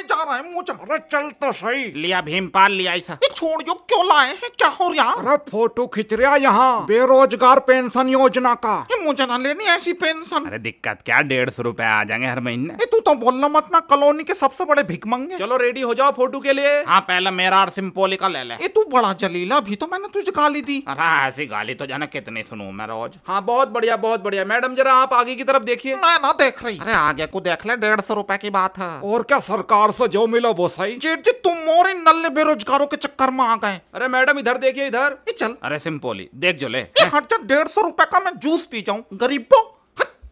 निकालने जा रहा है मुझे अरे चल तो सही लिया भीमपाल लिया ऐसा छोड़ जो क्यों लाए हैं क्या हो रहा अरे फोटो खिंच रहा यहाँ बेरोजगार पेंशन योजना का मुझे ना लेनी ऐसी पेंशन अरे दिक्कत क्या डेढ़ सौ रूपए आ जाएंगे हर महीने तू तो बोलना मत ना कॉलोनी के सबसे बड़े भिकमंगे चलो रेडी हो जाओ फोटो के लिए हाँ पहले मेरा और सिंपोली का ले ले तू बड़ा जलीला अभी तो मैंने तुझे गाली दी अरे हाँ, ऐसी गाली तो जाना कितनी सुनू मैं रोज हाँ बहुत बढ़िया बहुत बढ़िया मैडम जरा आप आगे की तरफ देखिए मैं ना देख रही अरे आगे को देख ले डेढ़ सौ रूपए की बात है और क्या सरकार चार सौ जो मिलो वो सही जेठ जी तुम और इन नल्ले बेरोजगारों के चक्कर में आ गए अरे मैडम इधर देखिए इधर चल अरे सिंपोली देख जो ले हट जा डेढ़ सौ रुपए का मैं जूस पी जाऊँ गरीबों